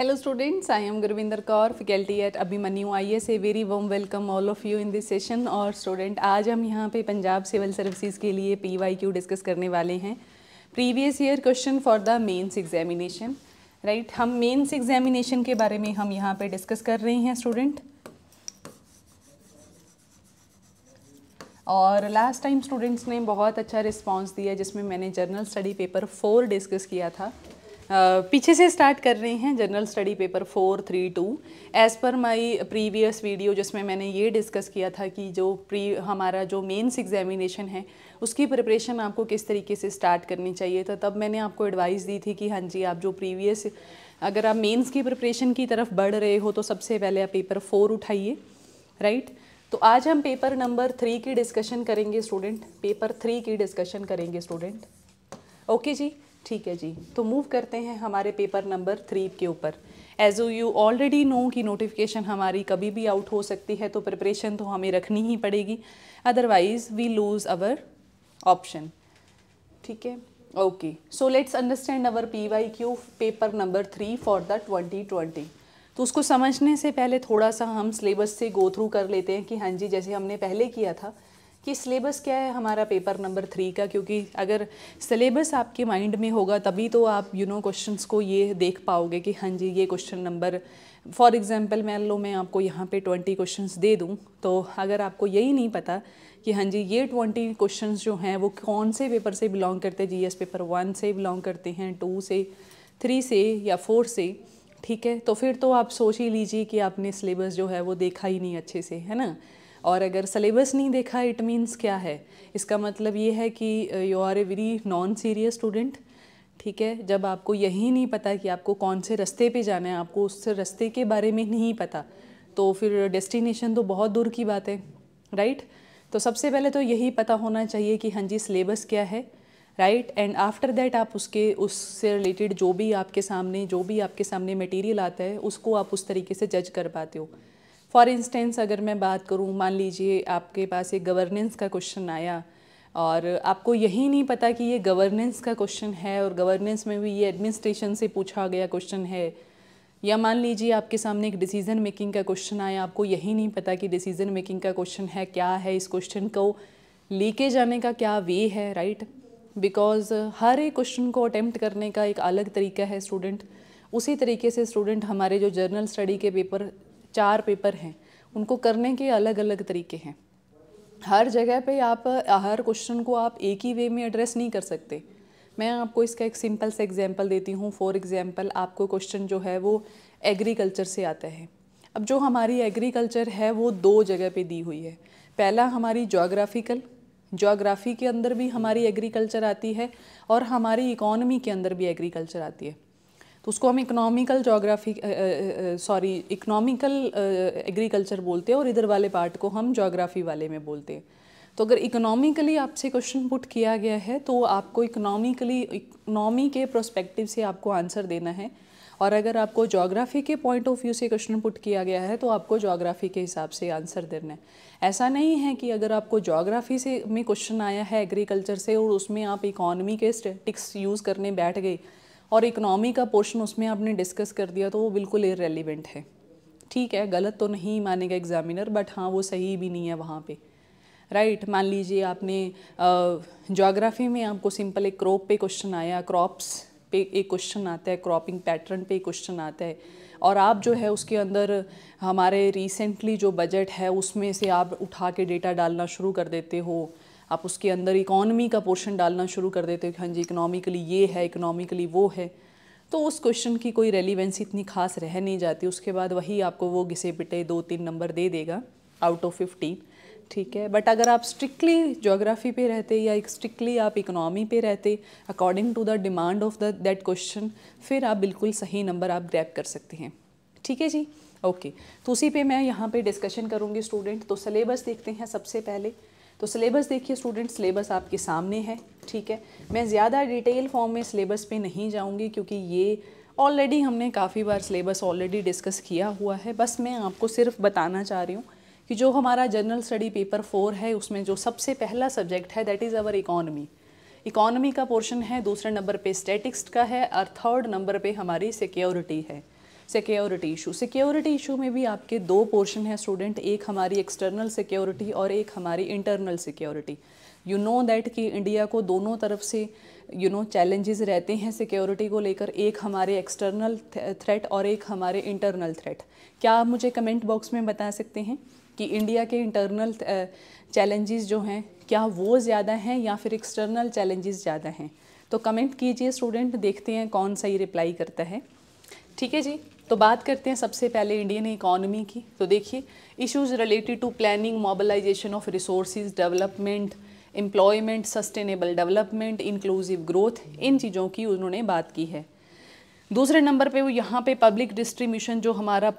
Hello am Gurvinder Kaur faculty at अभी faculty U I S a very warm welcome all of you in this session और student आज हम यहाँ पे Punjab civil services के लिए पी वाई क्यू डिस्कस करने वाले हैं previous year question for the mains examination right हम मेंस एग्जामिनेशन के बारे में हम यहाँ पे डिस्कस कर रहे हैं स्टूडेंट और लास्ट टाइम स्टूडेंट्स ने बहुत अच्छा रिस्पॉन्स दिया जिसमें मैंने general study paper four discuss किया था पीछे से स्टार्ट कर रहे हैं general study paper four three two as पर माई प्रीवियस वीडियो जिसमें मैंने ये डिस्कस किया था कि जो प्री हमारा जो मेन्स एग्जामिनेशन है उसकी प्रिपरेशन आपको किस तरीके से स्टार्ट करनी चाहिए था तो तब मैंने आपको एडवाइस दी थी कि हाँ जी आप जो प्रीवियस अगर आप मेन्स की प्रिपरेशन की तरफ बढ़ रहे हो तो सबसे पहले आप पेपर फोर उठाइए राइट तो आज हम पेपर नंबर थ्री की डिस्कशन करेंगे स्टूडेंट पेपर थ्री की डिस्कशन करेंगे स्टूडेंट ओके जी ठीक है जी तो मूव करते हैं हमारे पेपर नंबर थ्री के ऊपर एज यू ऑलरेडी नो कि नोटिफिकेशन हमारी कभी भी आउट हो सकती है तो प्रिपरेशन तो हमें रखनी ही पड़ेगी otherwise we lose our option ठीक है okay so let's understand our P Y Q paper number three for the twenty twenty तो उसको समझने से पहले थोड़ा सा हम सिलेबस से गो थ्रू कर लेते हैं कि हाँ जी जैसे हमने पहले किया था कि सिलेबस क्या है हमारा पेपर नंबर थ्री का क्योंकि अगर सिलेबस आपके माइंड में होगा तभी तो आप यू नो क्वेश्चंस को ये देख पाओगे कि हाँ जी ये क्वेश्चन नंबर फॉर एग्ज़ाम्पल मैं लो मैं आपको यहाँ पे ट्वेंटी क्वेश्चंस दे दूँ तो अगर आपको यही नहीं पता कि हाँ जी ये ट्वेंटी क्वेश्चन जो हैं वो कौन से पेपर से बिलोंग करते हैं एस पेपर वन से बिलोंग करते हैं टू से थ्री से या फोर से ठीक है तो फिर तो आप सोच ही लीजिए कि आपने सिलेबस जो है वो देखा ही नहीं अच्छे से है ना और अगर सलेबस नहीं देखा इट मीन्स क्या है इसका मतलब ये है कि you are a very non serious student ठीक है जब आपको यही नहीं पता कि आपको कौन से रास्ते पे जाना है आपको उस रास्ते के बारे में नहीं पता तो फिर डेस्टिनेशन तो बहुत दूर की बात है राइट तो सबसे पहले तो यही पता होना चाहिए कि हाँ जी सिलेबस क्या है राइट एंड आफ्टर दैट आप उसके उससे रिलेटेड जो भी आपके सामने जो भी आपके सामने मटेरियल आता है उसको आप उस तरीके से जज कर पाते हो फॉर इंस्टेंस अगर मैं बात करूँ मान लीजिए आपके पास एक गवर्नेंस का क्वेश्चन आया और आपको यही नहीं पता कि ये गवर्नेंस का क्वेश्चन है और गवर्नेंस में भी ये एडमिनिस्ट्रेशन से पूछा गया क्वेश्चन है या मान लीजिए आपके सामने एक डिसीज़न मेकिंग का क्वेश्चन आया आपको यही नहीं पता कि डिसीज़न मेकिंग का क्वेश्चन है क्या है इस क्वेश्चन को लेके जाने का क्या वे है राइट बिकॉज हर एक क्वेश्चन को अटैम्प्ट करने का एक अलग तरीका है स्टूडेंट उसी तरीके से स्टूडेंट हमारे जो जर्नल स्टडी के पेपर चार पेपर हैं उनको करने के अलग अलग तरीके हैं हर जगह पे आप हर क्वेश्चन को आप एक ही वे में एड्रेस नहीं कर सकते मैं आपको इसका एक सिंपल सा एग्जाम्पल देती हूँ फॉर एग्जाम्पल आपको क्वेश्चन जो है वो एग्रीकल्चर से आता है अब जो हमारी एग्रीकल्चर है वो दो जगह पे दी हुई है पहला हमारी जोग्राफिकल जोग्राफी के अंदर भी हमारी एग्रीकल्चर आती है और हमारी इकोनॉमी के अंदर भी एग्रीकल्चर आती है तो उसको हम economical geography sorry economical agriculture बोलते हैं और इधर वाले पार्ट को हम जोग्राफी वाले में बोलते हैं तो अगर इकोनॉमिकली आपसे क्वेश्चन पुट किया गया है तो आपको इकोनॉमिकली इकोनॉमी के प्रोस्पेक्टिव से आपको आंसर देना है और अगर आपको जोग्राफी के पॉइंट ऑफ व्यू से क्वेश्चन पुट किया गया है तो आपको जोग्राफी के हिसाब से आंसर देना है ऐसा नहीं है कि अगर आपको जोग्राफी से में क्वेश्चन आया है एग्रीकल्चर से और उसमें आप इकोनॉमी के स्टेटिक्स यूज़ करने बैठ गए और इकोनॉमी का पोर्शन उसमें आपने डिस्कस कर दिया तो वो बिल्कुल इरेलीवेंट है ठीक है गलत तो नहीं मानेगा एग्जामिनर बट हाँ वो सही भी नहीं है वहाँ पे राइट right, मान लीजिए आपने जोग्राफी में आपको सिंपल एक क्रॉप पे क्वेश्चन आया क्रॉप्स पे एक क्वेश्चन आता है क्रॉपिंग पैटर्न पे एक क्वेश्चन आता है और आप जो है उसके अंदर हमारे रिसेंटली जो बजट है उसमें से आप उठा के डेटा डालना शुरू कर देते हो आप उसके अंदर इकॉनमी का पोर्शन डालना शुरू कर देते हो कि हाँ जी इकनॉमिकली ये है इकनॉमिकली वो है तो उस क्वेश्चन की कोई रेलिवेंसी इतनी खास रह नहीं जाती उसके बाद वही आपको वो घिसे पिटे दो तीन नंबर दे देगा आउट ऑफ फिफ्टीन ठीक है बट अगर आप स्ट्रिक्टली जोग्राफी पे रहते या स्ट्रिक्टली आप इकोनॉमी पे रहते according to the demand of the that question फिर आप बिल्कुल सही नंबर आप ग्रैप कर सकते हैं ठीक है जी ओके तो उसी पे मैं यहाँ पे डिस्कशन करूँगी स्टूडेंट तो सलेबस देखते हैं सबसे पहले तो सिलेबस देखिए स्टूडेंट सिलेबस आपके सामने है ठीक है मैं ज़्यादा डिटेल फॉर्म में सिलेबस पे नहीं जाऊँगी क्योंकि ये ऑलरेडी हमने काफ़ी बार सिलेबस ऑलरेडी डिस्कस किया हुआ है बस मैं आपको सिर्फ बताना चाह रही हूँ कि जो हमारा जनरल स्टडी पेपर फोर है उसमें जो सबसे पहला सब्जेक्ट है that is our economy economy का पोर्शन है दूसरे नंबर पे स्टेटिक्स का है और थर्ड नंबर पे हमारी सिक्योरिटी है सिक्योरिटी इशू सिक्योरिटी इशू में भी आपके दो पोर्शन है स्टूडेंट एक हमारी एक्सटर्नल सिक्योरिटी और एक हमारी internal security you know that कि इंडिया को दोनों तरफ से यू नो चैलेंजेस रहते हैं सिक्योरिटी को लेकर एक हमारे एक्सटर्नल थ्रेट और एक हमारे इंटरनल थ्रेट क्या आप मुझे कमेंट बॉक्स में बता सकते हैं कि इंडिया के इंटरनल चैलेंजेस जो हैं क्या वो ज़्यादा हैं या फिर एक्सटर्नल चैलेंजेस ज़्यादा हैं तो कमेंट कीजिए स्टूडेंट देखते हैं कौन सही रिप्लाई करता है ठीक है जी तो बात करते हैं सबसे पहले इंडियन इकोनॉमी की तो देखिए issues related to planning mobilization of resource development employment sustainable development inclusive growth इन चीज़ों की उन्होंने बात की है दूसरे नंबर पे वो यहाँ पे पब्लिक डिस्ट्रीब्यूशन जो हमारा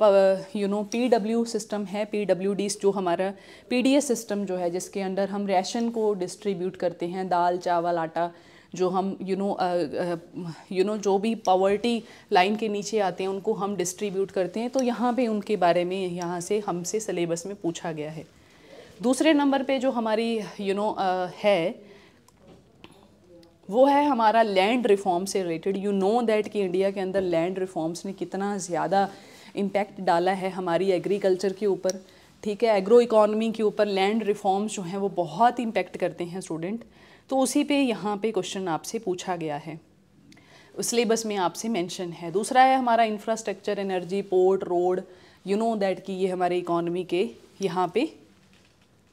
you know P W system है पी डब्ल्यू डी जो हमारा पी डी एस सिस्टम जो है जिसके अंडर हम रेशन को डिस्ट्रीब्यूट करते हैं दाल चावल आटा जो हम यू नो यू नो जो भी पॉवर्टी लाइन के नीचे आते हैं उनको हम डिस्ट्रीब्यूट करते हैं तो यहाँ पे उनके बारे में यहाँ से हमसे सिलेबस में पूछा गया है दूसरे नंबर पे जो हमारी you you know know, uh, है वो है हमारा लैंड रिफॉर्म से रिलेटेड यू नो दैट कि इंडिया के अंदर लैंड रिफॉर्म्स ने कितना ज़्यादा इम्पैक्ट डाला है हमारी एग्रीकल्चर के ऊपर ठीक है एग्रो इकोनॉमी के ऊपर लैंड रिफॉर्म्स जो हैं वो बहुत इम्पैक्ट करते हैं स्टूडेंट तो उसी पे यहाँ पे क्वेश्चन आपसे पूछा गया है उस सिलेबस में आपसे मेंशन है दूसरा है हमारा infrastructure energy port road you know that कि ये हमारे इकोनॉमी के यहाँ पे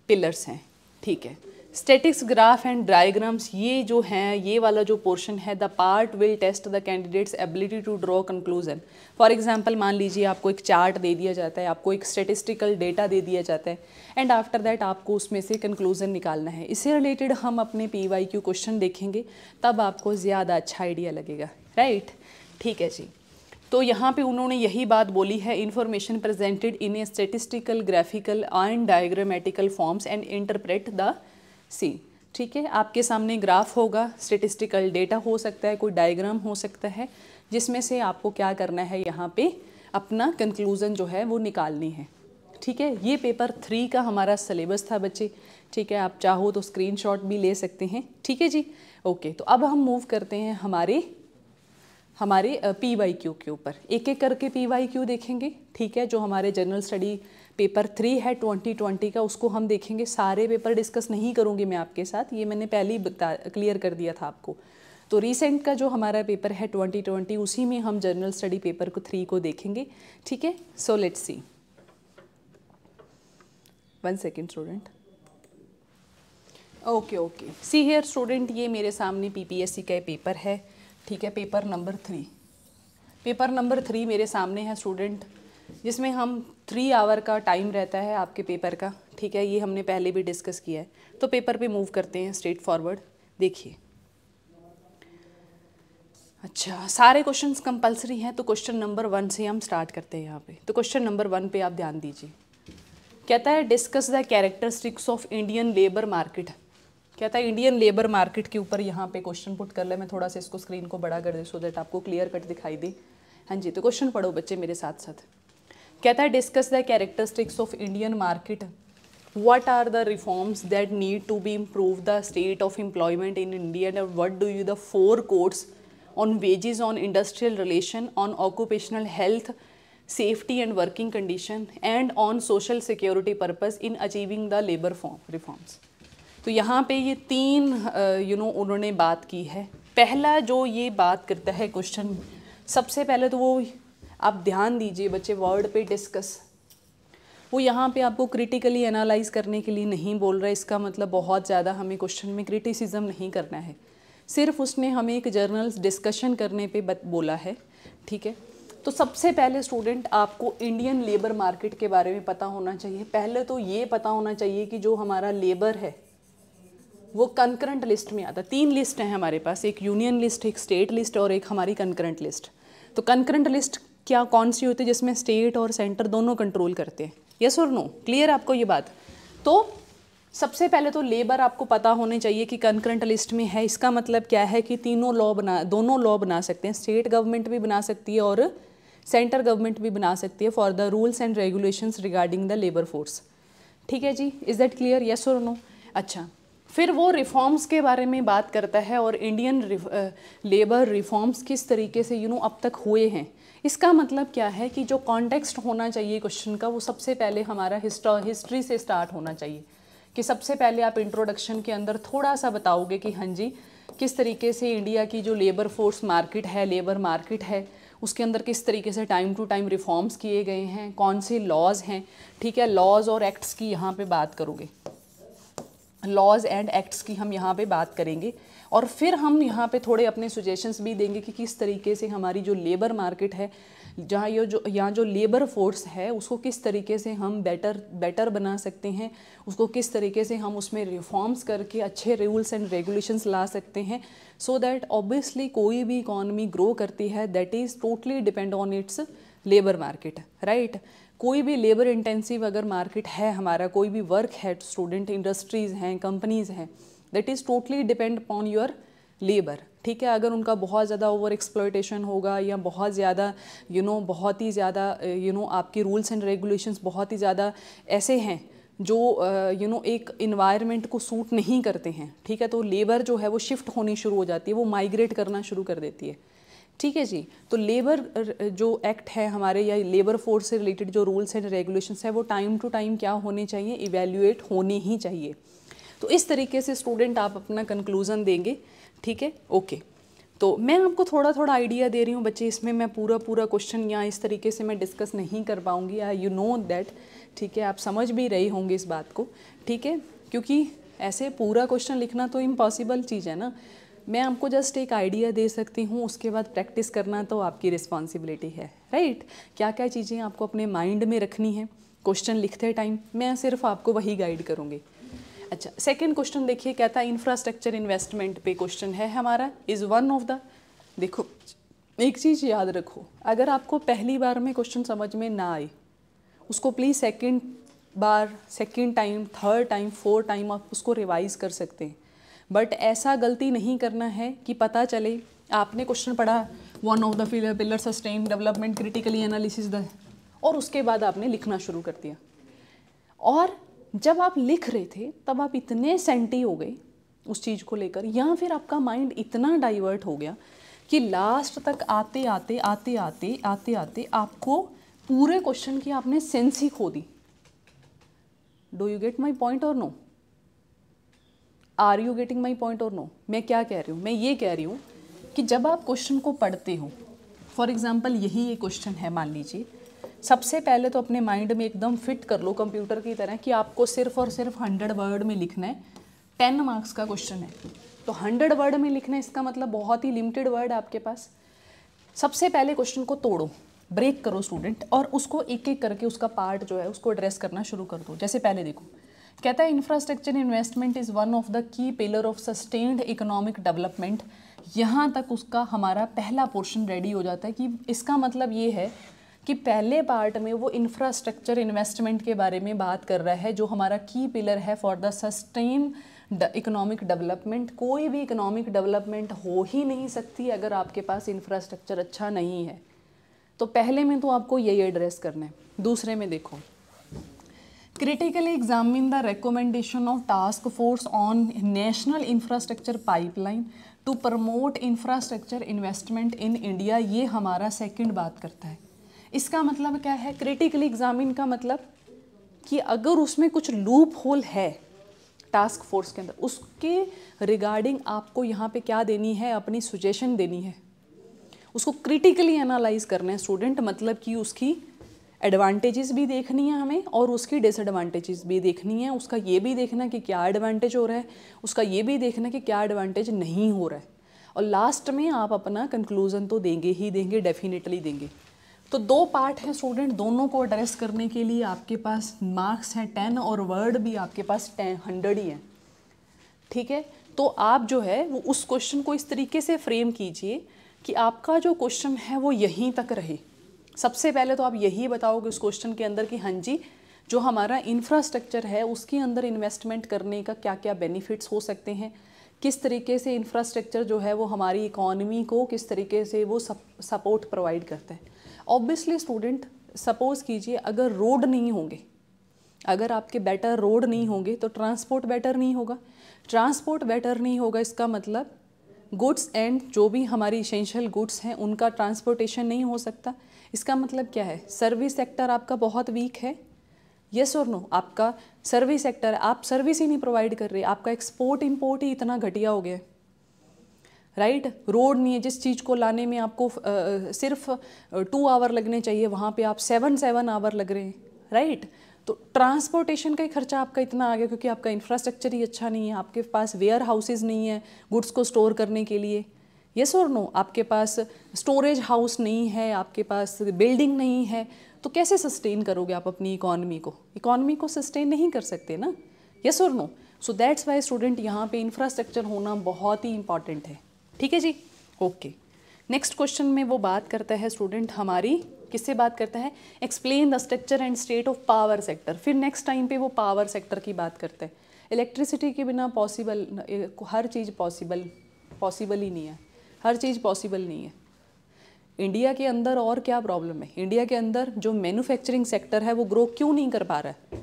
पिलर्स हैं ठीक है स्टेटिक्स ग्राफ एंड डायग्राम्स ये जो हैं ये वाला जो पोर्शन है the part will test the candidates ability to draw conclusion for example मान लीजिए आपको एक चार्ट दे दिया जाता है आपको एक स्टेटिस्टिकल डेटा दे दिया जाता है एंड आफ्टर दैट आपको उसमें से कंक्लूजन निकालना है इससे रिलेटेड हम अपने पी वाई क्यू क्वेश्चन देखेंगे तब आपको ज़्यादा अच्छा आइडिया लगेगा राइट right? ठीक है जी तो यहाँ पे उन्होंने यही बात बोली है information presented in a statistical graphical and diagrammatical forms and interpret the see ठीक है आपके सामने ग्राफ होगा स्टेटिस्टिकल डेटा हो सकता है कोई डायग्राम हो सकता है जिसमें से आपको क्या करना है यहाँ पे अपना कंक्लूज़न जो है वो निकालनी है ठीक है ये पेपर थ्री का हमारा सिलेबस था बच्चे ठीक है आप चाहो तो स्क्रीनशॉट भी ले सकते हैं ठीक है जी ओके तो अब हम मूव करते हैं हमारे हमारे पी वाई क्यू के ऊपर एक एक करके पी वाई क्यू देखेंगे ठीक है जो हमारे जनरल स्टडी पेपर थ्री है ट्वेंटी ट्वेंटी का उसको हम देखेंगे सारे पेपर डिस्कस नहीं करूँगी मैं आपके साथ ये मैंने पहले ही बता क्लियर कर दिया था आपको तो रिसेंट का जो हमारा पेपर है ट्वेंटी ट्वेंटी उसी में हम जनरल स्टडी पेपर को थ्री को देखेंगे ठीक है so let's see one second student okay okay see here student ये मेरे सामने पीपीएससी का पेपर है ठीक है paper number three paper number three मेरे सामने है स्टूडेंट जिसमें हम थ्री आवर का टाइम रहता है आपके पेपर का ठीक है ये हमने पहले भी डिस्कस किया है तो पेपर पे मूव करते हैं स्ट्रेट फॉरवर्ड देखिए अच्छा सारे क्वेश्चंस कंपलसरी हैं तो क्वेश्चन नंबर वन से हम स्टार्ट करते हैं यहाँ पे तो क्वेश्चन नंबर वन पे आप ध्यान दीजिए कहता है discuss the characteristics of Indian labour market कहता है इंडियन लेबर मार्केट के ऊपर यहाँ पे क्वेश्चन पुट कर ले मैं थोड़ा सा इसको स्क्रीन को बड़ा कर दे सो देट आपको क्लियर कट दिखाई दे हाँ जी तो क्वेश्चन पढ़ो बच्चे मेरे साथ साथ कहता है discuss the characteristics of Indian market what are the reforms that need to be improve the state of employment in India and what do you the four courts on wages on industrial relation on occupational health safety and working condition and on social security purpose in achieving the labour form reforms तो यहाँ पर ये तीन you uh, no उन्होंने बात की है पहला जो ये बात करता है क्वेश्चन सबसे पहले तो वो आप ध्यान दीजिए बच्चे वर्ड पे डिस्कस वो यहाँ पे आपको क्रिटिकली एनालाइज करने के लिए नहीं बोल रहा है इसका मतलब बहुत ज़्यादा हमें क्वेश्चन में क्रिटिसिज्म नहीं करना है सिर्फ उसने हमें एक जर्नल डिस्कशन करने पे बोला है ठीक है तो सबसे पहले स्टूडेंट आपको इंडियन लेबर मार्केट के बारे में पता होना चाहिए पहले तो ये पता होना चाहिए कि जो हमारा लेबर है वो कंकरेंट लिस्ट में आता है तीन लिस्ट हैं हमारे पास एक यूनियन लिस्ट एक स्टेट लिस्ट और एक हमारी कंकरेंट लिस्ट तो कंकरेंट लिस्ट क्या कौन सी होती है जिसमें स्टेट और सेंटर दोनों कंट्रोल करते हैं यस और नो क्लियर आपको ये बात तो सबसे पहले तो लेबर आपको पता होने चाहिए कि कंकरेंट लिस्ट में है इसका मतलब क्या है कि तीनों लॉ बना दोनों लॉ बना सकते हैं स्टेट गवर्नमेंट भी बना सकती है और सेंटर गवर्नमेंट भी बना सकती है for the rules and regulations regarding the labour force ठीक है जी इज़ दैट क्लियर येस और नो अच्छा फिर वो रिफॉर्म्स के बारे में बात करता है और इंडियन लेबर रिफॉर्म्स किस तरीके से यू you नो know, अब तक हुए हैं इसका मतलब क्या है कि जो कॉन्टेक्स्ट होना चाहिए क्वेश्चन का वो सबसे पहले हमारा हिस्ट्री से स्टार्ट होना चाहिए कि सबसे पहले आप इंट्रोडक्शन के अंदर थोड़ा सा बताओगे कि हाँ जी किस तरीके से इंडिया की जो लेबर फोर्स मार्केट है लेबर मार्केट है उसके अंदर किस तरीके से टाइम टू टाइम रिफॉर्म्स किए गए हैं कौन से लॉज हैं ठीक है लॉज और एक्ट्स की यहाँ पे बात करोगे लॉज एंड एक्ट्स की हम यहाँ पे बात करेंगे और फिर हम यहाँ पे थोड़े अपने सुजेशंस भी देंगे कि किस तरीके से हमारी जो लेबर मार्केट है जहाँ ये जो यहाँ जो लेबर फोर्स है उसको किस तरीके से हम बेटर बेटर बना सकते हैं उसको किस तरीके से हम उसमें रिफॉर्म्स करके अच्छे रूल्स एंड रेगुलेशंस ला सकते हैं सो दैट ऑब्वियसली कोई भी इकॉनमी ग्रो करती है that is totally depend on its labour market right कोई भी लेबर इंटेंसिव अगर मार्केट है हमारा कोई भी वर्क है स्टूडेंट इंडस्ट्रीज़ हैं कंपनीज़ हैं that is totally depend upon your labour ठीक है अगर उनका बहुत ज़्यादा ओवर एक्सप्लोइटेशन होगा या बहुत ज़्यादा यू नो बहुत ही ज़्यादा यू नो आपके रूल्स एंड रेगुलेशंस बहुत ही ज़्यादा ऐसे हैं जो यू uh, नो एक इन्वायरमेंट को सूट नहीं करते हैं ठीक है तो लेबर जो है वो शिफ्ट होनी शुरू हो जाती है वो माइग्रेट करना शुरू कर देती है ठीक है जी तो लेबर uh, जो एक्ट है हमारे या लेबर फोर्स से रिलेटेड जो रूल्स एंड रेगुलेशंस है वो टाइम टू टाइम क्या होने चाहिए इवेल्यूएट होने ही चाहिए तो इस तरीके से स्टूडेंट आप अपना कंक्लूज़न देंगे ठीक है ओके तो मैं आपको थोड़ा थोड़ा आइडिया दे रही हूँ बच्चे इसमें मैं पूरा पूरा क्वेश्चन या इस तरीके से मैं डिस्कस नहीं कर पाऊँगी आई यू नो दैट ठीक है आप समझ भी रहे होंगे इस बात को ठीक है क्योंकि ऐसे पूरा क्वेश्चन लिखना तो इम्पॉसिबल चीज़ है ना मैं आपको जस्ट एक आइडिया दे सकती हूँ उसके बाद प्रैक्टिस करना तो आपकी रिस्पॉन्सिबिलिटी है राइट क्या क्या चीज़ें आपको अपने माइंड में रखनी है क्वेश्चन लिखते टाइम मैं सिर्फ आपको वही गाइड करूँगी अच्छा सेकंड क्वेश्चन देखिए क्या था इंफ्रास्ट्रक्चर इन्वेस्टमेंट पे क्वेश्चन है हमारा इज़ वन ऑफ द देखो एक चीज़ याद रखो अगर आपको पहली बार में क्वेश्चन समझ में ना आए उसको प्लीज़ सेकेंड बार second time third time fourth time आप उसको रिवाइज़ कर सकते हैं बट ऐसा गलती नहीं करना है कि पता चले आपने क्वेश्चन पढ़ा one of the pillar sustain development critically analysis the और उसके बाद आपने लिखना शुरू कर दिया और जब आप लिख रहे थे तब आप इतने सेंटी हो गए उस चीज़ को लेकर या फिर आपका माइंड इतना डाइवर्ट हो गया कि लास्ट तक आते आते आते आते आते आते आपको पूरे क्वेश्चन की आपने सेंस ही खो दी do you get my point और no are you getting my point और नो मैं क्या कह रही हूँ मैं ये कह रही हूँ कि जब आप क्वेश्चन को पढ़ते हो फॉर एग्ज़ाम्पल यही ये क्वेश्चन है मान लीजिए सबसे पहले तो अपने माइंड में एकदम फिट कर लो कंप्यूटर की तरह कि आपको सिर्फ और सिर्फ हंड्रेड वर्ड में लिखना है टेन मार्क्स का क्वेश्चन है तो हंड्रेड वर्ड में लिखना है इसका मतलब बहुत ही लिमिटेड वर्ड आपके पास सबसे पहले क्वेश्चन को तोड़ो ब्रेक करो स्टूडेंट और उसको एक एक करके उसका पार्ट जो है उसको एड्रेस करना शुरू कर दो जैसे पहले देखो कहता है infrastructure investment is one of the key pillar of sustained economic development यहाँ तक उसका हमारा पहला पोर्शन रेडी हो जाता है कि इसका मतलब ये है कि पहले पार्ट में वो इंफ्रास्ट्रक्चर इन्वेस्टमेंट के बारे में बात कर रहा है जो हमारा की पिलर है for the sustain economic development कोई भी इकोनॉमिक डेवलपमेंट हो ही नहीं सकती अगर आपके पास इंफ्रास्ट्रक्चर अच्छा नहीं है तो पहले में तो आपको यही एड्रेस करना है दूसरे में देखो critically examine the recommendation of task force on national infrastructure pipeline to promote infrastructure investment in India ये हमारा सेकेंड बात करता है इसका मतलब क्या है क्रिटिकली एग्जामिन का मतलब कि अगर उसमें कुछ लूप होल है टास्क फोर्स के अंदर उसके रिगार्डिंग आपको यहाँ पे क्या देनी है अपनी सुजेशन देनी है उसको क्रिटिकली एनालाइज करना है स्टूडेंट मतलब कि उसकी एडवांटेजेस भी देखनी है हमें और उसकी डिसएडवांटेजेस भी देखनी है उसका ये भी देखना कि क्या एडवांटेज हो रहा है उसका ये भी देखना कि क्या एडवांटेज नहीं हो रहा है और लास्ट में आप अपना कंक्लूज़न तो देंगे ही देंगे डेफिनेटली देंगे तो दो पार्ट हैं स्टूडेंट दोनों को एड्रेस करने के लिए आपके पास मार्क्स हैं टेन और वर्ड भी आपके पास टेन हंड्रेड ही हैं ठीक है तो आप जो है वो उस क्वेश्चन को इस तरीके से फ्रेम कीजिए कि आपका जो क्वेश्चन है वो यहीं तक रहे सबसे पहले तो आप यही बताओगे उस क्वेश्चन के अंदर कि हाँ जी जो हमारा इंफ्रास्ट्रक्चर है उसके अंदर इन्वेस्टमेंट करने का क्या क्या बेनिफिट्स हो सकते हैं किस तरीके से इंफ्रास्ट्रक्चर जो है वो हमारी इकोनमी को किस तरीके से वो सपोर्ट प्रोवाइड करता है ऑब्वियसली स्टूडेंट सपोज़ कीजिए अगर रोड नहीं होंगे अगर आपके बेटर रोड नहीं होंगे तो ट्रांसपोर्ट बेटर नहीं होगा ट्रांसपोर्ट बेटर नहीं होगा इसका मतलब गुड्स एंड जो भी हमारी इसेंशियल गुड्स हैं उनका ट्रांसपोर्टेशन नहीं हो सकता इसका मतलब क्या है सर्विस सेक्टर आपका बहुत वीक है येस और नो आपका सर्विस सेक्टर आप सर्विस ही नहीं प्रोवाइड कर रहे आपका एक्सपोर्ट इम्पोर्ट ही इतना घटिया हो गया है राइट रोड नहीं है जिस चीज़ को लाने में आपको सिर्फ टू आवर लगने चाहिए वहाँ पे आप सेवन सेवन आवर लग रहे हैं राइट तो ट्रांसपोर्टेशन का ही खर्चा आपका इतना आ गया क्योंकि आपका इंफ्रास्ट्रक्चर ही अच्छा नहीं है आपके पास वेयर हाउसेज नहीं है गुड्स को स्टोर करने के लिए ये और नो आपके पास स्टोरेज हाउस नहीं है आपके पास बिल्डिंग नहीं है तो कैसे सस्टेन करोगे आप अपनी इकॉनमी को इकॉनमी को सस्टेन नहीं कर सकते ना येस और no so that's why student यहाँ पे इंफ्रास्ट्रक्चर होना बहुत ही इंपॉर्टेंट है ठीक है जी ओके नेक्स्ट क्वेश्चन में वो बात करता है स्टूडेंट हमारी किससे बात करता है explain the structure and state of power sector फिर नेक्स्ट टाइम पे वो पावर सेक्टर की बात करते हैं इलेक्ट्रिसिटी के बिना पॉसिबल हर चीज़ पॉसिबल पॉसिबल ही नहीं है हर चीज़ पॉसिबल नहीं है इंडिया के अंदर और क्या प्रॉब्लम है इंडिया के अंदर जो मैन्युफैक्चरिंग सेक्टर है वो ग्रो क्यों नहीं कर पा रहा है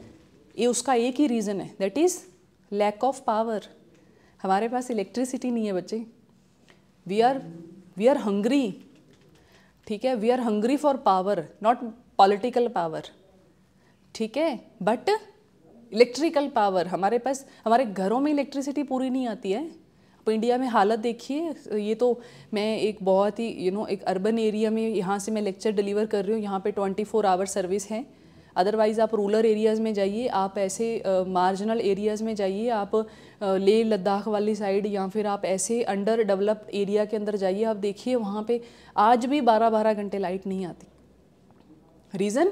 ये उसका एक ही रीज़न है that is lack of power हमारे पास इलेक्ट्रिसिटी नहीं है बच्चे we are we are hungry ठीक है we are hungry for power not political power ठीक है बट इलेक्ट्रिकल पावर हमारे पास हमारे घरों में इलेक्ट्रिसिटी पूरी नहीं आती है अब इंडिया में हालत देखिए ये तो मैं एक बहुत ही यू you नो know, एक अर्बन एरिया में यहाँ से मैं लेक्चर डिलीवर कर रही हूँ यहाँ पे 24 फोर आवर सर्विस है अदरवाइज़ आप रूरल एरियाज़ में जाइए आप ऐसे मार्जिनल एरियाज़ में जाइए आप ले लद्दाख वाली साइड या फिर आप ऐसे अंडर डेवलप्ड एरिया के अंदर जाइए आप देखिए वहाँ पे आज भी बारह बारह घंटे लाइट नहीं आती रीज़न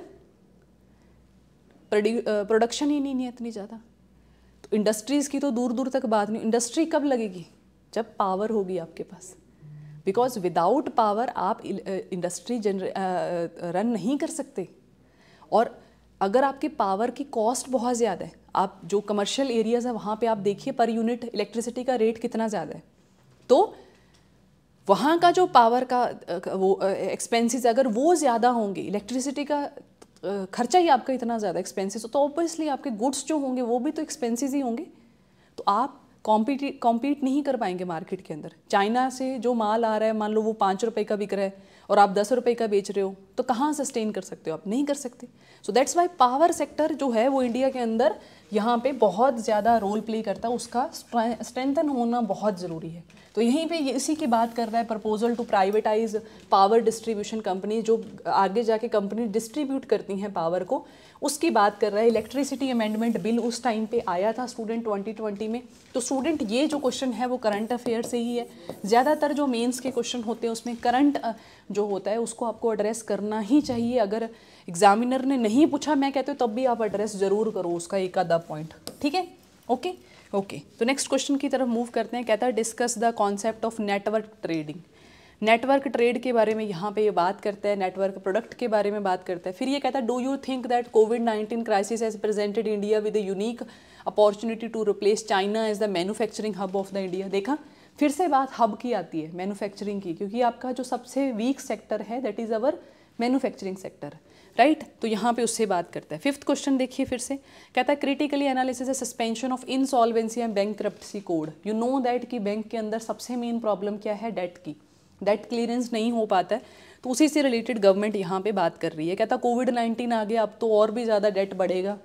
प्रोडक्शन ही नहीं है इतनी ज़्यादा तो इंडस्ट्रीज़ की तो दूर दूर तक बात नहीं इंडस्ट्री कब लगेगी जब पावर होगी आपके पास बिकॉज विदाउट पावर आप इंडस्ट्री रन नहीं कर सकते और अगर आपके पावर की कॉस्ट बहुत ज़्यादा है आप जो कमर्शियल एरियाज़ है वहाँ पे आप देखिए पर यूनिट इलेक्ट्रिसिटी का रेट कितना ज़्यादा है तो वहाँ का जो पावर का वो एक्सपेंसेस अगर वो ज़्यादा होंगे इलेक्ट्रिसिटी का खर्चा ही आपका इतना ज़्यादा एक्सपेंसेस तो ऑब्वियसली आपके गुड्स जो होंगे वो भी तो एक्सपेंसेस ही होंगे तो आप कॉम्पीट कॉम्पीट नहीं कर पाएंगे मार्केट के अंदर चाइना से जो माल आ रहा है मान लो वो पाँच रुपये का बिक रहा है और आप दस रुपये का बेच रहे हो तो कहाँ सस्टेन कर सकते हो आप नहीं कर सकते so that's why power sector जो है वो इंडिया के अंदर यहाँ पे बहुत ज़्यादा रोल प्ले करता है उसका स्ट्रेंथन होना बहुत ज़रूरी है तो यहीं पे इसी की बात कर रहा है proposal to privatize power distribution company जो आगे जाके कंपनी डिस्ट्रीब्यूट करती हैं पावर को उसकी बात कर रहा है इलेक्ट्रिसिटी अमेंडमेंट बिल उस टाइम पे आया था स्टूडेंट 2020 में तो स्टूडेंट ये जो क्वेश्चन है वो करंट अफेयर से ही है ज़्यादातर जो मेंस के क्वेश्चन होते हैं उसमें करंट जो होता है उसको आपको एड्रेस करना ही चाहिए अगर एग्जामिनर ने नहीं पूछा मैं कहते हूँ तब भी आप एड्रेस ज़रूर करो उसका एक आधा पॉइंट ठीक है ओके ओके तो नेक्स्ट क्वेश्चन की तरफ मूव करते हैं कहता है discuss the concept of network trading network trade के बारे में यहाँ पे ये यह बात करता है नेटवर्क प्रोडक्ट के बारे में बात करता है फिर ये कहता है do you think that COVID nineteen crisis as presented India with unique opportunity to replace China as the manufacturing hub of the India देखा फिर से बात हब की आती है मैन्युफैक्चरिंग की क्योंकि आपका जो सबसे वीक सेक्टर है that is our manufacturing sector right तो यहाँ पे उससे बात करता है फिफ्थ क्वेश्चन देखिए फिर से कहता है क्रिटिकली एनालिसिस है suspension of insolvency and bankruptcy code you know that कि बैंक के अंदर सबसे मेन प्रॉब्लम क्या है डेट की डेट क्लियरेंस नहीं हो पाता है तो उसी से रिलेटेड गवर्नमेंट यहाँ पे बात कर रही है कहता कोविड नाइन्टीन आ गया अब तो और भी ज़्यादा डेट बढ़ेगा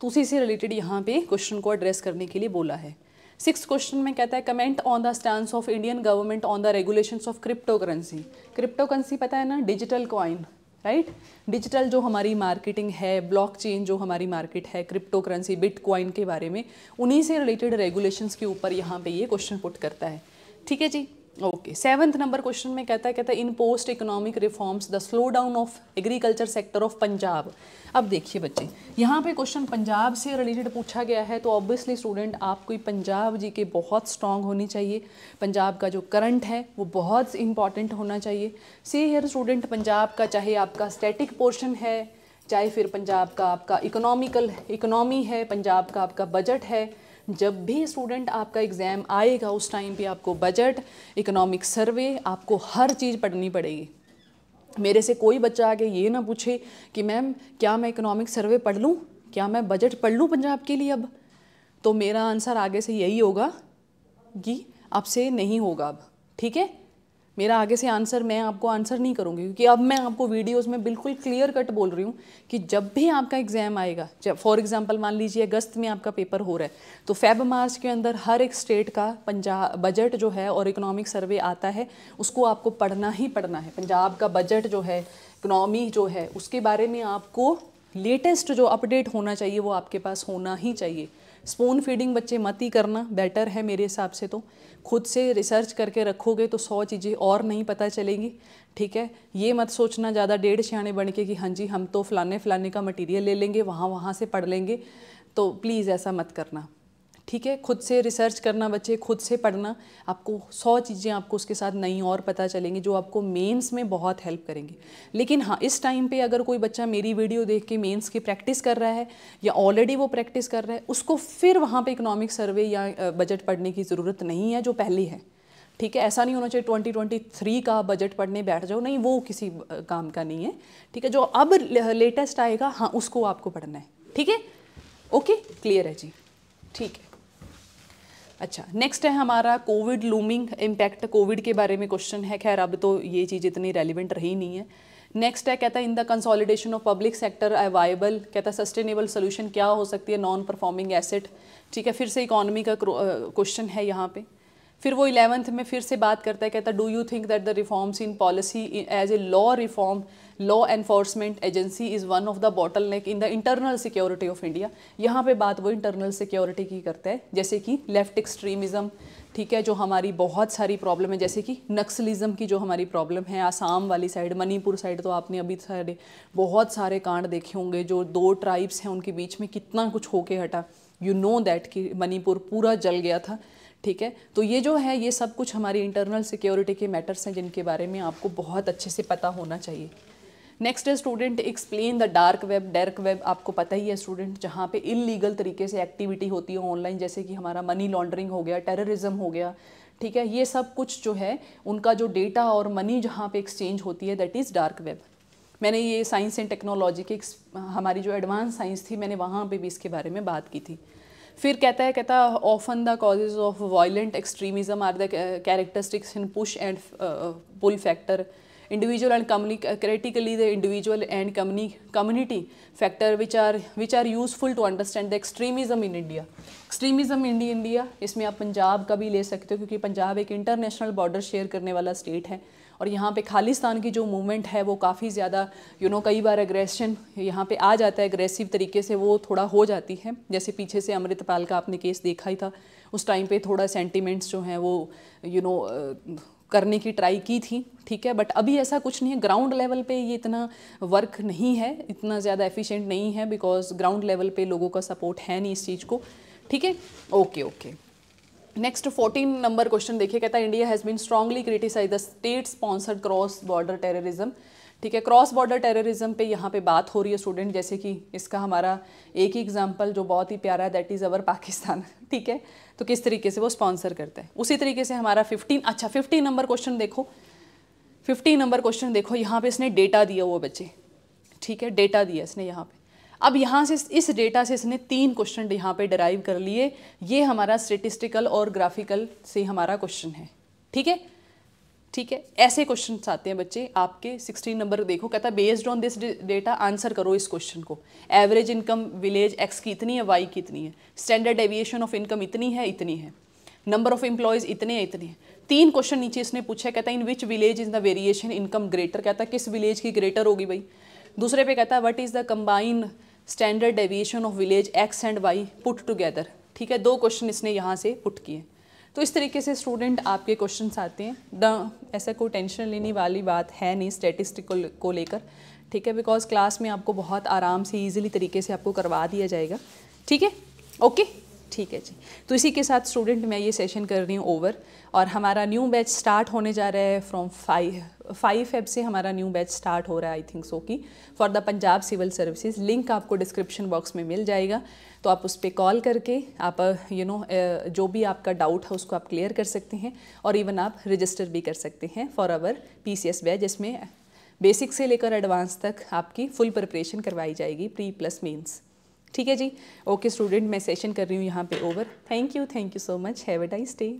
तो उसी से रिलेटेड यहाँ पे क्वेश्चन को एड्रेस करने के लिए बोला है सिक्स क्वेश्चन में कहता है comment on the stand of Indian government on the regulation of cryptocurrency cryptocurrency पता है ना डिजिटल कॉइन राइट डिजिटल जो हमारी मार्केटिंग है ब्लॉकचेन जो हमारी मार्केट है क्रिप्टो करेंसी बिटकॉइन के बारे में उन्हीं से रिलेटेड रेगुलेशंस के ऊपर यहाँ पे ये क्वेश्चन पुट करता है ठीक है जी ओके सेवन्थ नंबर क्वेश्चन में कहता है कहता है in post economic reforms the slowdown of agriculture sector of Punjab अब देखिए बच्चे यहाँ पे क्वेश्चन पंजाब से रिलेटेड पूछा गया है तो ऑब्वियसली स्टूडेंट आपको पंजाब जी के बहुत स्ट्रांग होनी चाहिए पंजाब का जो करंट है वो बहुत इंपॉर्टेंट होना चाहिए सी हेयर स्टूडेंट पंजाब का चाहे आपका स्टेटिक पोर्शन है चाहे फिर पंजाब का आपका इकोनॉमिकल इकोनॉमी है पंजाब का आपका बजट है जब भी स्टूडेंट आपका एग्ज़ाम आएगा उस टाइम पे आपको बजट इकोनॉमिक सर्वे आपको हर चीज़ पढ़नी पड़ेगी मेरे से कोई बच्चा आके ये ना पूछे कि मैम क्या मैं इकोनॉमिक सर्वे पढ़ लूँ क्या मैं बजट पढ़ लूँ पंजाब के लिए अब तो मेरा आंसर आगे से यही होगा कि आपसे नहीं होगा अब ठीक है मेरा आगे से आंसर मैं आपको आंसर नहीं करूँगी क्योंकि अब मैं आपको वीडियोस में बिल्कुल क्लियर कट बोल रही हूँ कि जब भी आपका एग्ज़ाम आएगा जब फॉर एग्ज़ाम्पल मान लीजिए अगस्त में आपका पेपर हो रहा है तो फेब मार्च के अंदर हर एक स्टेट का पंजाब बजट जो है और इकोनॉमिक सर्वे आता है उसको आपको पढ़ना ही पढ़ना है पंजाब का बजट जो है इकनॉमी जो है उसके बारे में आपको लेटेस्ट जो अपडेट होना चाहिए वो आपके पास होना ही चाहिए स्पून फीडिंग बच्चे मत ही करना बेटर है मेरे हिसाब से तो खुद से रिसर्च करके रखोगे तो सौ चीज़ें और नहीं पता चलेंगी ठीक है ये मत सोचना ज़्यादा डेढ़ सियाने बन के कि हाँ जी हम तो फ़लाने फ़लाने का मटेरियल ले लेंगे वहाँ वहाँ से पढ़ लेंगे तो प्लीज़ ऐसा मत करना ठीक है खुद से रिसर्च करना बच्चे खुद से पढ़ना आपको सौ चीज़ें आपको उसके साथ नई और पता चलेंगी जो आपको मेंस में बहुत हेल्प करेंगे लेकिन हाँ इस टाइम पे अगर कोई बच्चा मेरी वीडियो देख के मेंस की प्रैक्टिस कर रहा है या ऑलरेडी वो प्रैक्टिस कर रहा है उसको फिर वहाँ पर इकनॉमिक सर्वे या बजट पढ़ने की ज़रूरत नहीं है जो पहले है ठीक है ऐसा नहीं होना चाहिए ट्वेंटी ट्वेंटी थ्री का बजट पढ़ने बैठ जाओ नहीं वो किसी काम का नहीं है ठीक है जो अब लेटेस्ट आएगा हाँ उसको आपको पढ़ना है ठीक है ओके क्लियर है जी ठीक है अच्छा नेक्स्ट है हमारा कोविड लूमिंग इम्पैक्ट कोविड के बारे में क्वेश्चन है खैर अब तो ये चीज़ इतनी रेलिवेंट रही नहीं है नेक्स्ट है कहता है in the consolidation of public sector available कहता है सस्टेनेबल सोल्यूशन क्या हो सकती है नॉन परफॉर्मिंग एसेट ठीक है फिर से इकॉनमी का क्वेश्चन है यहाँ पे फिर वो इलेवंथ में फिर से बात करता है कहता है do you think that the reforms in policy as a law reform law enforcement agency is one of the bottleneck in the internal security of India यहाँ पे बात वो इंटरनल सिक्योरिटी की करते हैं जैसे कि लेफ्ट एक्सट्रीमिज़म ठीक है जो हमारी बहुत सारी प्रॉब्लम है जैसे कि नक्सलिज़म की जो हमारी प्रॉब्लम है आसाम वाली साइड मणिपुर साइड तो आपने अभी सारे बहुत सारे कांड देखे होंगे जो दो ट्राइब्स हैं उनके बीच में कितना कुछ होके हटा यू नो दैट कि मणिपुर पूरा जल गया था ठीक है तो ये जो है ये सब कुछ हमारी इंटरनल सिक्योरिटी के मैटर्स हैं जिनके बारे में आपको बहुत अच्छे से पता होना चाहिए नेक्स्ट है student explain the dark web dark web आपको पता ही है स्टूडेंट जहाँ पे इलीगल तरीके से एक्टिविटी होती है ऑनलाइन जैसे कि हमारा मनी लॉन्ड्रिंग हो गया टेररिज्म हो गया ठीक है ये सब कुछ जो है उनका जो डेटा और मनी जहाँ पे एक्सचेंज होती है दैट इज़ डार्क वेब मैंने ये साइंस एंड टेक्नोलॉजी के हमारी जो एडवांस साइंस थी मैंने वहाँ पर भी इसके बारे में बात की थी फिर कहता है कहता often the causes of violent extremism are the characteristics in push and pull factor individual and uh, critically the individual and community factor which are which are useful to understand the extremism in India. Extremism in India इसमें आप पंजाब का भी ले सकते हो क्योंकि पंजाब एक international border share करने वाला स्टेट है और यहाँ पे खालिस्तान की जो मूवमेंट है वो काफ़ी ज़्यादा यू नो कई बार एग्रेशन यहाँ पे आ जाता है एग्रेसिव तरीके से वो थोड़ा हो जाती है जैसे पीछे से अमृतपाल का आपने केस देखा ही था उस टाइम पे थोड़ा सेंटिमेंट्स जो हैं वो यू you नो know, करने की ट्राई की थी ठीक है बट अभी ऐसा कुछ नहीं है ग्राउंड लेवल पे ये इतना वर्क नहीं है इतना ज़्यादा एफिशिएंट नहीं है बिकॉज ग्राउंड लेवल पे लोगों का सपोर्ट है नहीं इस चीज़ को ठीक है okay okay next fourteen number question देखिए कहता है India has been strongly criticise the state sponsored cross border terrorism ठीक है क्रॉस बॉर्डर टेररिज्म पे यहाँ पे बात हो रही है स्टूडेंट जैसे कि इसका हमारा एक ही एग्जाम्पल जो बहुत ही प्यारा है दैट इज़ अवर पाकिस्तान ठीक है तो किस तरीके से वो स्पॉन्सर करता है उसी तरीके से हमारा फिफ्टीन अच्छा फिफ्टीन नंबर क्वेश्चन देखो फिफ्टीन नंबर क्वेश्चन देखो यहाँ पर इसने डेटा दिया वो बच्चे ठीक है डेटा दिया इसने यहाँ पर अब यहाँ से इस डेटा से इसने तीन क्वेश्चन यहाँ पर डराइव कर लिए ये हमारा स्टेटिस्टिकल और ग्राफिकल से हमारा क्वेश्चन है ठीक है ठीक है ऐसे क्वेश्चन आते हैं बच्चे आपके सिक्सटीन नंबर देखो कहता है based on this data answer करो इस क्वेश्चन को एवरेज इनकम विलेज एक्स की इतनी है वाई की इतनी है स्टैंडर्ड एविएशन ऑफ इनकम इतनी है इतनी है नंबर ऑफ एम्प्लॉयज़ इतने हैं इतने हैं तीन क्वेश्चन नीचे इसने पूछा कहता है in which village is the variation income greater कहता है किस विलेज की ग्रेटर होगी भाई दूसरे पे कहता है what is the combined standard deviation of village X and Y put together ठीक है दो क्वेश्चन इसने यहाँ से पुट किए तो इस तरीके से स्टूडेंट आपके क्वेश्चन आते हैं द ऐसा कोई टेंशन लेने वाली बात है नहीं स्टेटिस्टिक को, को लेकर ठीक है बिकॉज क्लास में आपको बहुत आराम से ईजिली तरीके से आपको करवा दिया जाएगा ठीक है ओके ठीक है जी तो इसी के साथ स्टूडेंट मैं ये सेशन कर रही हूँ ओवर और हमारा न्यू बैच स्टार्ट होने जा रहा है फ्रॉम फाइव फाइव फेब से हमारा न्यू बैच स्टार्ट हो रहा है आई थिंक सो की for the Punjab civil services link आपको डिस्क्रिप्शन बॉक्स में मिल जाएगा तो आप उस पर कॉल करके आप यू नो जो भी आपका डाउट है उसको आप क्लियर कर सकते हैं और इवन आप रजिस्टर भी कर सकते हैं for our P C S batch इसमें बेसिक से लेकर एडवांस तक आपकी फुल प्रिपरेशन करवाई जाएगी प्री प्लस मीन्स ठीक है जी ओके स्टूडेंट मैं सेशन कर रही हूँ यहाँ पे over thank you thank you so much have a nice day